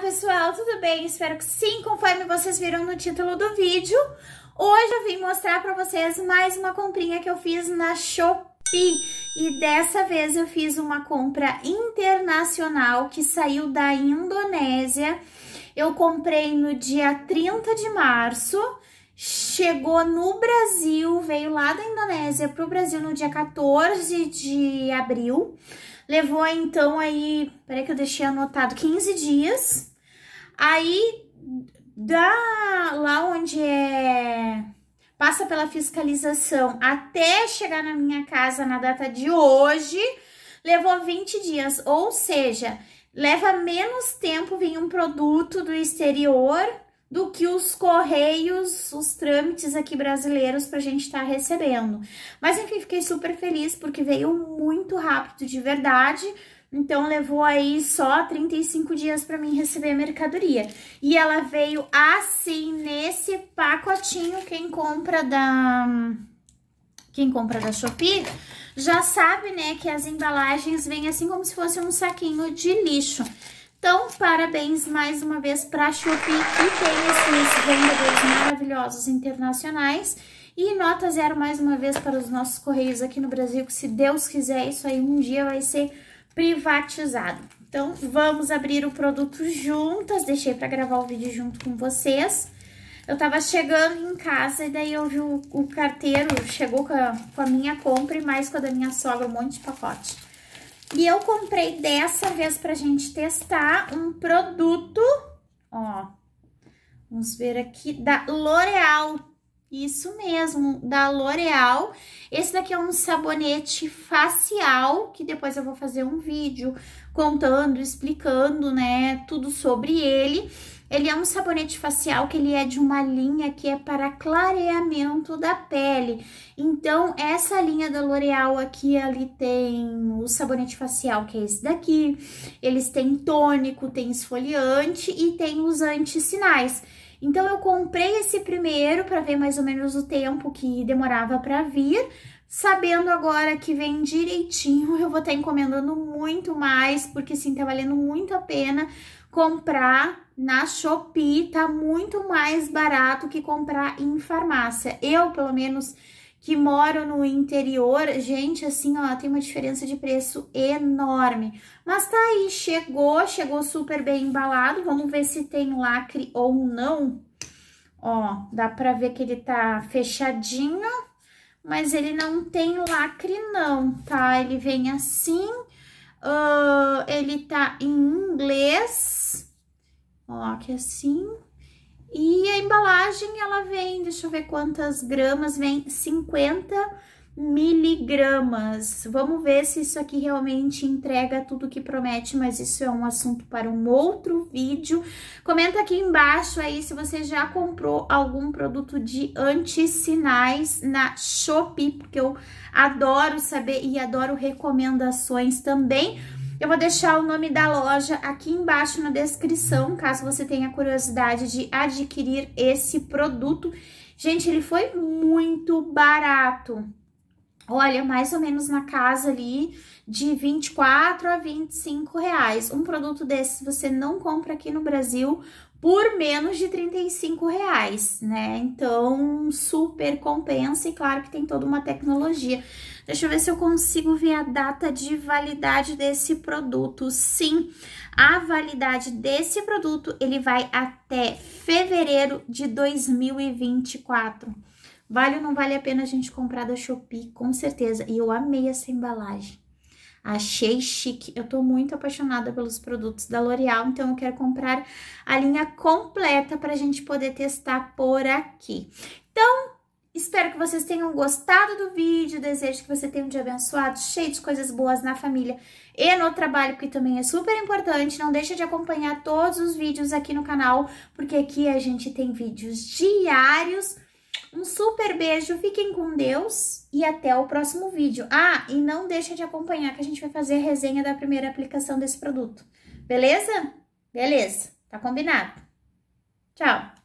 pessoal, tudo bem? Espero que sim, conforme vocês viram no título do vídeo. Hoje eu vim mostrar para vocês mais uma comprinha que eu fiz na Shopee. E dessa vez eu fiz uma compra internacional que saiu da Indonésia. Eu comprei no dia 30 de março, chegou no Brasil, veio lá da Indonésia para o Brasil no dia 14 de abril. Levou então aí, peraí que eu deixei anotado, 15 dias. Aí da lá onde é passa pela fiscalização até chegar na minha casa na data de hoje, levou 20 dias, ou seja, leva menos tempo vir um produto do exterior do que os correios, os trâmites aqui brasileiros para a gente estar tá recebendo. Mas enfim, fiquei super feliz porque veio muito rápido, de verdade. Então levou aí só 35 dias para mim receber a mercadoria. E ela veio assim nesse pacotinho, quem compra da quem compra da Shopee já sabe, né, que as embalagens vêm assim como se fosse um saquinho de lixo. Então, parabéns mais uma vez para a Shopee, que tem esses vendedores maravilhosos internacionais. E nota zero mais uma vez para os nossos correios aqui no Brasil, que se Deus quiser, isso aí um dia vai ser privatizado. Então, vamos abrir o produto juntas. Deixei para gravar o vídeo junto com vocês. Eu tava chegando em casa e daí eu vi o, o carteiro, chegou com a, com a minha compra e mais com a da minha sogra, um monte de pacote. E eu comprei dessa vez pra gente testar um produto, ó, vamos ver aqui, da L'Oreal. Isso mesmo, da L'Oreal. Esse daqui é um sabonete facial, que depois eu vou fazer um vídeo contando, explicando, né, tudo sobre ele. Ele é um sabonete facial que ele é de uma linha que é para clareamento da pele. Então, essa linha da L'Oreal aqui, ali tem o sabonete facial, que é esse daqui. Eles têm tônico, tem esfoliante e tem os antissinais. sinais então eu comprei esse primeiro para ver mais ou menos o tempo que demorava para vir, Sabendo agora que vem direitinho, eu vou estar tá encomendando muito mais, porque sim, tá valendo muito a pena comprar na Shopee, tá muito mais barato que comprar em farmácia. Eu, pelo menos, que moram no interior, gente, assim, ó, tem uma diferença de preço enorme. Mas tá aí, chegou, chegou super bem embalado. Vamos ver se tem lacre ou não. Ó, dá pra ver que ele tá fechadinho, mas ele não tem lacre não, tá? Ele vem assim, uh, ele tá em inglês, ó, que assim, e a embalagem, ela vem, deixa eu ver quantas gramas, vem 50 miligramas. Vamos ver se isso aqui realmente entrega tudo que promete, mas isso é um assunto para um outro vídeo. Comenta aqui embaixo aí se você já comprou algum produto de anti-sinais na Shopee, porque eu adoro saber e adoro recomendações também. Eu vou deixar o nome da loja aqui embaixo na descrição, caso você tenha curiosidade de adquirir esse produto. Gente, ele foi muito barato. Olha, mais ou menos na casa ali de 24 a 25 reais. Um produto desse você não compra aqui no Brasil por menos de 35 reais, né? Então, super compensa e claro que tem toda uma tecnologia. Deixa eu ver se eu consigo ver a data de validade desse produto. Sim, a validade desse produto, ele vai até fevereiro de 2024. Vale ou não vale a pena a gente comprar da Shopee? Com certeza. E eu amei essa embalagem. Achei chique. Eu tô muito apaixonada pelos produtos da L'Oreal, então eu quero comprar a linha completa para a gente poder testar por aqui. Então, Espero que vocês tenham gostado do vídeo, desejo que você tenha um dia abençoado, cheio de coisas boas na família e no trabalho, porque também é super importante. Não deixa de acompanhar todos os vídeos aqui no canal, porque aqui a gente tem vídeos diários um super beijo, fiquem com Deus e até o próximo vídeo. Ah, e não deixa de acompanhar que a gente vai fazer a resenha da primeira aplicação desse produto. Beleza? Beleza, tá combinado. Tchau!